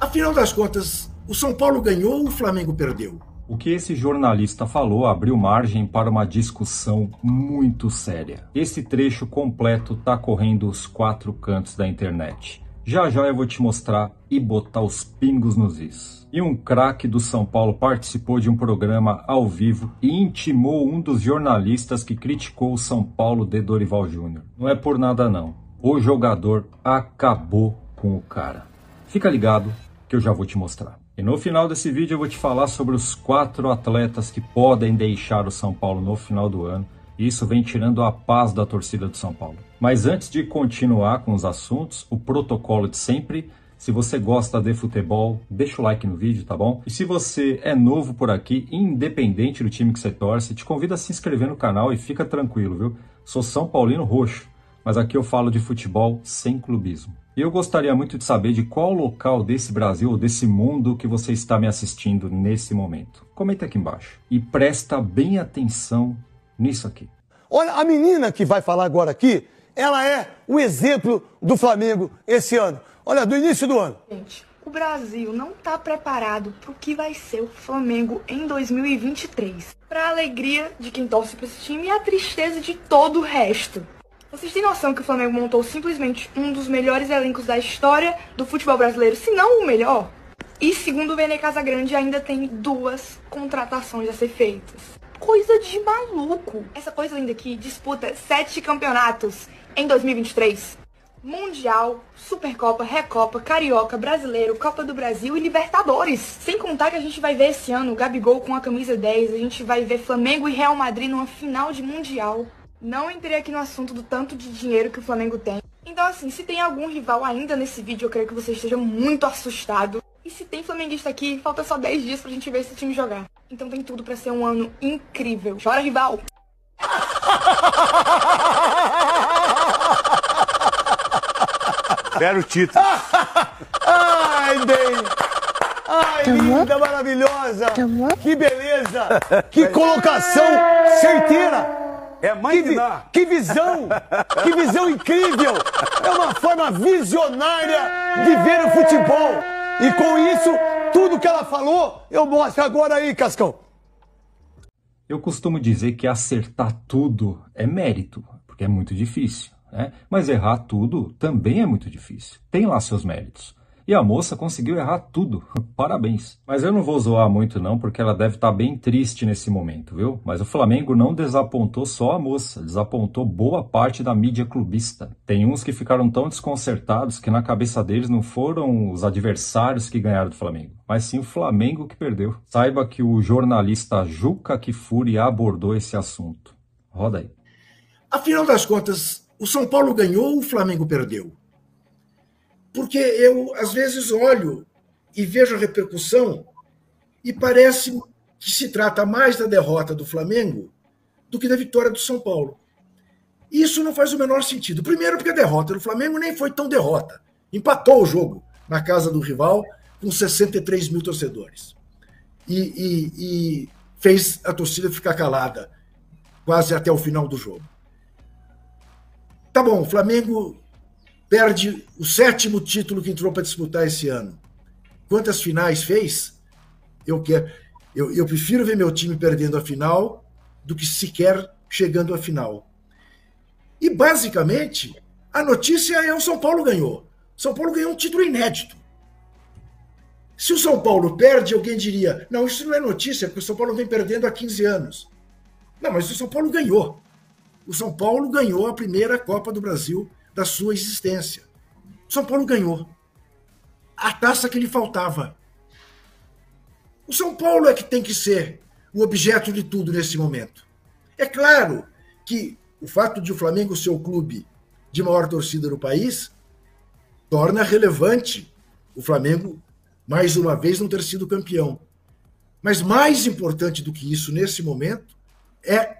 Afinal das contas, o São Paulo ganhou ou o Flamengo perdeu? O que esse jornalista falou abriu margem para uma discussão muito séria. Esse trecho completo tá correndo os quatro cantos da internet. Já já eu vou te mostrar e botar os pingos nos is. E um craque do São Paulo participou de um programa ao vivo e intimou um dos jornalistas que criticou o São Paulo de Dorival Júnior. Não é por nada não. O jogador acabou com o cara. Fica ligado que eu já vou te mostrar. E no final desse vídeo eu vou te falar sobre os quatro atletas que podem deixar o São Paulo no final do ano. E isso vem tirando a paz da torcida do São Paulo. Mas antes de continuar com os assuntos, o protocolo de sempre. Se você gosta de futebol, deixa o like no vídeo, tá bom? E se você é novo por aqui, independente do time que você torce, te convido a se inscrever no canal e fica tranquilo, viu? Sou São Paulino Roxo mas aqui eu falo de futebol sem clubismo. E eu gostaria muito de saber de qual local desse Brasil ou desse mundo que você está me assistindo nesse momento. Comenta aqui embaixo e presta bem atenção nisso aqui. Olha, a menina que vai falar agora aqui, ela é o exemplo do Flamengo esse ano. Olha, do início do ano. Gente, o Brasil não está preparado para o que vai ser o Flamengo em 2023. Para a alegria de quem torce para esse time e a tristeza de todo o resto. Vocês têm noção que o Flamengo montou simplesmente um dos melhores elencos da história do futebol brasileiro, se não o melhor? E segundo o Vene Casagrande, ainda tem duas contratações a ser feitas. Coisa de maluco! Essa coisa linda aqui disputa sete campeonatos em 2023. Mundial, Supercopa, Recopa, Carioca, Brasileiro, Copa do Brasil e Libertadores. Sem contar que a gente vai ver esse ano o Gabigol com a camisa 10, a gente vai ver Flamengo e Real Madrid numa final de Mundial. Não entrei aqui no assunto do tanto de dinheiro que o Flamengo tem. Então, assim, se tem algum rival ainda nesse vídeo, eu creio que você esteja muito assustado. E se tem flamenguista aqui, falta só 10 dias pra gente ver esse time jogar. Então tem tudo para ser um ano incrível. Chora, rival! Quero o título. Ai, bem! Ai, linda, maravilhosa! Que beleza! Que colocação certeira! É mãe que, vi, que visão! que visão incrível! É uma forma visionária de ver o futebol. E com isso, tudo que ela falou, eu mostro agora aí, Cascão. Eu costumo dizer que acertar tudo é mérito, porque é muito difícil. Né? Mas errar tudo também é muito difícil. Tem lá seus méritos. E a moça conseguiu errar tudo. Parabéns. Mas eu não vou zoar muito não, porque ela deve estar tá bem triste nesse momento, viu? Mas o Flamengo não desapontou só a moça, desapontou boa parte da mídia clubista. Tem uns que ficaram tão desconcertados que na cabeça deles não foram os adversários que ganharam do Flamengo, mas sim o Flamengo que perdeu. Saiba que o jornalista Juca Kifuri abordou esse assunto. Roda aí. Afinal das contas, o São Paulo ganhou, o Flamengo perdeu porque eu, às vezes, olho e vejo a repercussão e parece que se trata mais da derrota do Flamengo do que da vitória do São Paulo. Isso não faz o menor sentido. Primeiro, porque a derrota do Flamengo nem foi tão derrota. Empatou o jogo na casa do rival com 63 mil torcedores. E, e, e fez a torcida ficar calada quase até o final do jogo. Tá bom, o Flamengo perde o sétimo título que entrou para disputar esse ano. Quantas finais fez? Eu quero. Eu, eu prefiro ver meu time perdendo a final do que sequer chegando à final. E basicamente, a notícia é o São Paulo ganhou. São Paulo ganhou um título inédito. Se o São Paulo perde, alguém diria: não, isso não é notícia, porque o São Paulo vem perdendo há 15 anos. Não, mas o São Paulo ganhou. O São Paulo ganhou a primeira Copa do Brasil da sua existência. São Paulo ganhou a taça que lhe faltava. O São Paulo é que tem que ser o objeto de tudo nesse momento. É claro que o fato de o Flamengo ser o clube de maior torcida do país torna relevante o Flamengo, mais uma vez, não ter sido campeão. Mas mais importante do que isso nesse momento é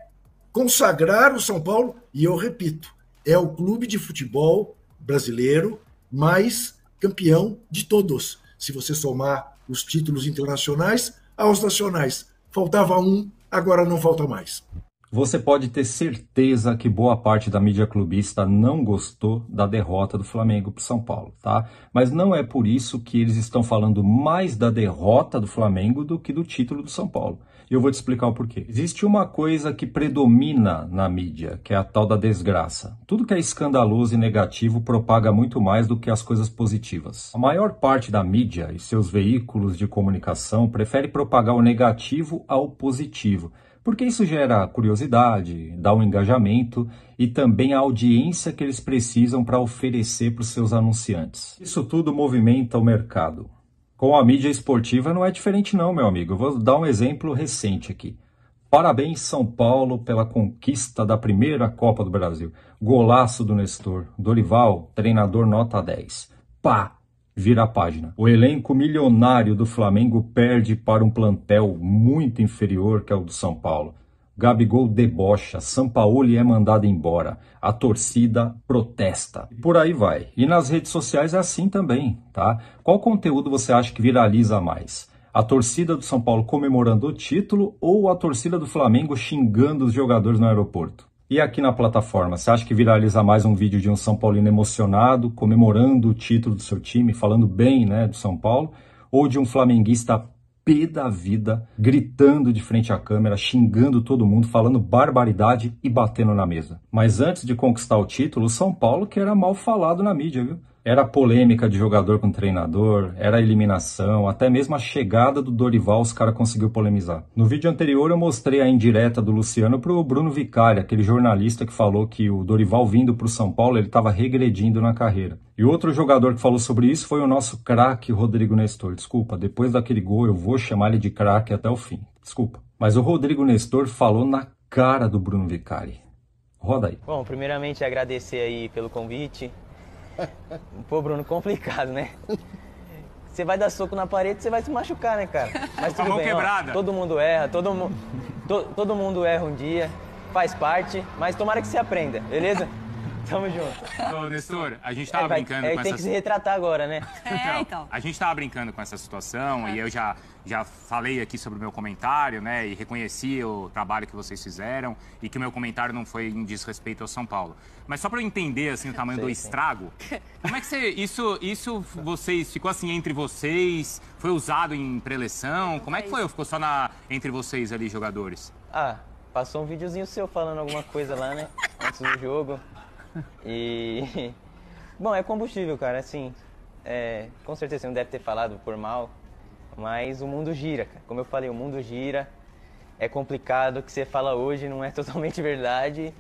consagrar o São Paulo, e eu repito, é o clube de futebol brasileiro mais campeão de todos. Se você somar os títulos internacionais aos nacionais, faltava um, agora não falta mais. Você pode ter certeza que boa parte da mídia clubista não gostou da derrota do Flamengo para São Paulo, tá? Mas não é por isso que eles estão falando mais da derrota do Flamengo do que do título do São Paulo. E eu vou te explicar o porquê. Existe uma coisa que predomina na mídia, que é a tal da desgraça. Tudo que é escandaloso e negativo propaga muito mais do que as coisas positivas. A maior parte da mídia e seus veículos de comunicação prefere propagar o negativo ao positivo porque isso gera curiosidade, dá um engajamento e também a audiência que eles precisam para oferecer para os seus anunciantes. Isso tudo movimenta o mercado. Com a mídia esportiva não é diferente não, meu amigo. Eu vou dar um exemplo recente aqui. Parabéns São Paulo pela conquista da primeira Copa do Brasil. Golaço do Nestor. Dorival, treinador nota 10. Pá, vira a página. O elenco milionário do Flamengo perde para um plantel muito inferior que é o do São Paulo. Gabigol debocha, Sampaoli é mandado embora, a torcida protesta. Por aí vai. E nas redes sociais é assim também, tá? Qual conteúdo você acha que viraliza mais? A torcida do São Paulo comemorando o título ou a torcida do Flamengo xingando os jogadores no aeroporto? E aqui na plataforma, você acha que viraliza mais um vídeo de um São Paulino emocionado, comemorando o título do seu time, falando bem né, do São Paulo, ou de um flamenguista pé da vida, gritando de frente à câmera, xingando todo mundo, falando barbaridade e batendo na mesa. Mas antes de conquistar o título, o São Paulo que era mal falado na mídia, viu? Era polêmica de jogador com treinador, era eliminação, até mesmo a chegada do Dorival os caras conseguiu polemizar. No vídeo anterior eu mostrei a indireta do Luciano pro Bruno Vicari, aquele jornalista que falou que o Dorival vindo pro São Paulo ele estava regredindo na carreira. E outro jogador que falou sobre isso foi o nosso craque Rodrigo Nestor. Desculpa, depois daquele gol eu vou chamar ele de craque até o fim. Desculpa. Mas o Rodrigo Nestor falou na cara do Bruno Vicari. Roda aí. Bom, primeiramente agradecer aí pelo convite, Pô, Bruno, complicado, né? Você vai dar soco na parede, você vai se machucar, né, cara? Mas tudo bem, ó, todo mundo erra, todo, mu to todo mundo erra um dia, faz parte, mas tomara que você aprenda, beleza? Tamo junto. Ô, Nestor, a gente é, tava é, vai, brincando é, com tem essa... tem que se retratar agora, né? É, então. então. A gente tava brincando com essa situação é. e eu já já falei aqui sobre o meu comentário, né? E reconheci o trabalho que vocês fizeram e que o meu comentário não foi em desrespeito ao São Paulo. Mas só para eu entender assim o tamanho sim, do estrago, como é que você, isso, isso vocês ficou assim entre vocês? Foi usado em preleção? Como é que foi? ficou só na entre vocês ali jogadores? Ah, passou um videozinho seu falando alguma coisa lá, né? Antes do jogo. E bom, é combustível, cara. Assim, é, com certeza você não deve ter falado por mal mas o mundo gira, cara. Como eu falei, o mundo gira. É complicado o que você fala hoje, não é totalmente verdade.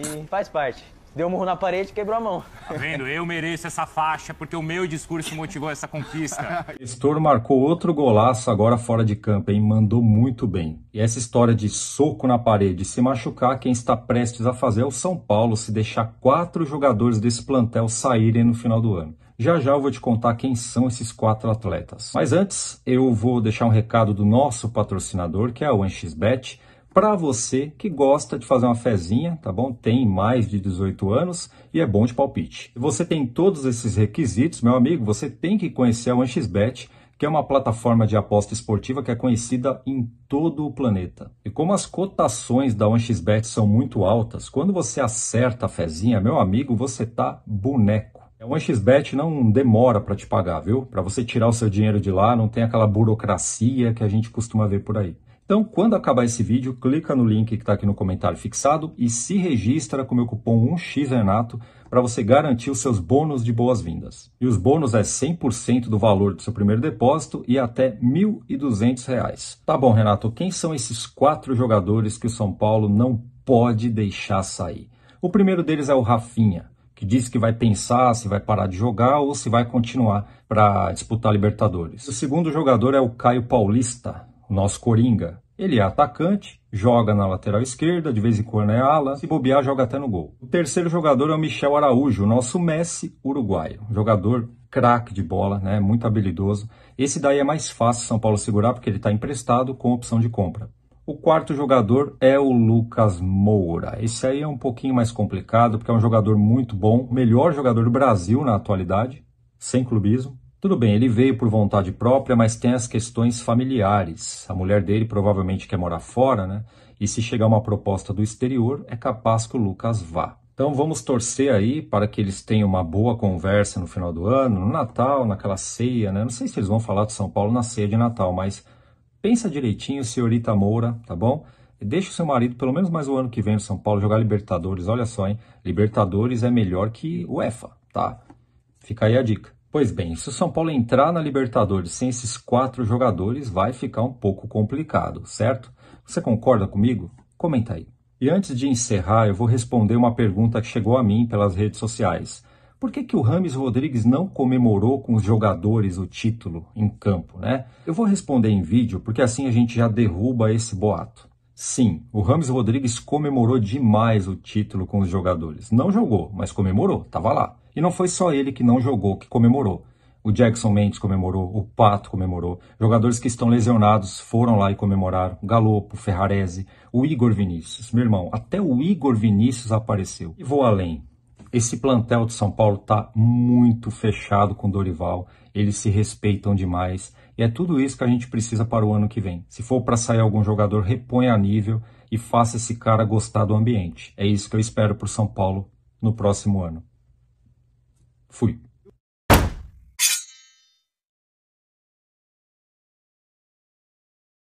E faz parte. Deu um murro na parede e quebrou a mão. Tá vendo? Eu mereço essa faixa, porque o meu discurso motivou essa conquista. Nestor marcou outro golaço agora fora de campo, hein? Mandou muito bem. E essa história de soco na parede se machucar, quem está prestes a fazer é o São Paulo, se deixar quatro jogadores desse plantel saírem no final do ano. Já já eu vou te contar quem são esses quatro atletas. Mas antes, eu vou deixar um recado do nosso patrocinador, que é a OneXBet, para você que gosta de fazer uma fezinha, tá bom? Tem mais de 18 anos e é bom de palpite. Você tem todos esses requisitos, meu amigo, você tem que conhecer a OneXBet, que é uma plataforma de aposta esportiva que é conhecida em todo o planeta. E como as cotações da OneXBet são muito altas, quando você acerta a fezinha, meu amigo, você tá boneco. O é OneXBet não demora para te pagar, viu? Para você tirar o seu dinheiro de lá, não tem aquela burocracia que a gente costuma ver por aí. Então, quando acabar esse vídeo, clica no link que está aqui no comentário fixado e se registra com o meu cupom 1xRenato para você garantir os seus bônus de boas-vindas. E os bônus é 100% do valor do seu primeiro depósito e até R$ 1.200. Tá bom, Renato, quem são esses quatro jogadores que o São Paulo não pode deixar sair? O primeiro deles é o Rafinha que disse que vai pensar se vai parar de jogar ou se vai continuar para disputar a Libertadores. O segundo jogador é o Caio Paulista, nosso Coringa. Ele é atacante, joga na lateral esquerda, de vez em quando é ala, se bobear, joga até no gol. O terceiro jogador é o Michel Araújo, nosso Messi uruguaio. Jogador craque de bola, né? muito habilidoso. Esse daí é mais fácil São Paulo segurar porque ele está emprestado com opção de compra. O quarto jogador é o Lucas Moura. Esse aí é um pouquinho mais complicado, porque é um jogador muito bom, melhor jogador do Brasil na atualidade, sem clubismo. Tudo bem, ele veio por vontade própria, mas tem as questões familiares. A mulher dele provavelmente quer morar fora, né? E se chegar uma proposta do exterior, é capaz que o Lucas vá. Então vamos torcer aí para que eles tenham uma boa conversa no final do ano, no Natal, naquela ceia, né? Não sei se eles vão falar de São Paulo na ceia de Natal, mas pensa direitinho, senhorita Moura, tá bom? Deixa o seu marido pelo menos mais um ano que vem no São Paulo jogar Libertadores. Olha só, hein? Libertadores é melhor que UEFA, tá? Fica aí a dica. Pois bem, se o São Paulo entrar na Libertadores sem esses quatro jogadores, vai ficar um pouco complicado, certo? Você concorda comigo? Comenta aí. E antes de encerrar, eu vou responder uma pergunta que chegou a mim pelas redes sociais. Por que, que o Rames Rodrigues não comemorou com os jogadores o título em campo, né? Eu vou responder em vídeo, porque assim a gente já derruba esse boato. Sim, o Rames Rodrigues comemorou demais o título com os jogadores. Não jogou, mas comemorou, estava lá. E não foi só ele que não jogou que comemorou. O Jackson Mendes comemorou, o Pato comemorou, jogadores que estão lesionados foram lá e comemoraram, Galopo, Ferrarese, o Igor Vinícius. Meu irmão, até o Igor Vinícius apareceu. E vou além. Esse plantel de São Paulo está muito fechado com Dorival, eles se respeitam demais. E é tudo isso que a gente precisa para o ano que vem. Se for para sair algum jogador, reponha a nível e faça esse cara gostar do ambiente. É isso que eu espero para o São Paulo no próximo ano. Fui.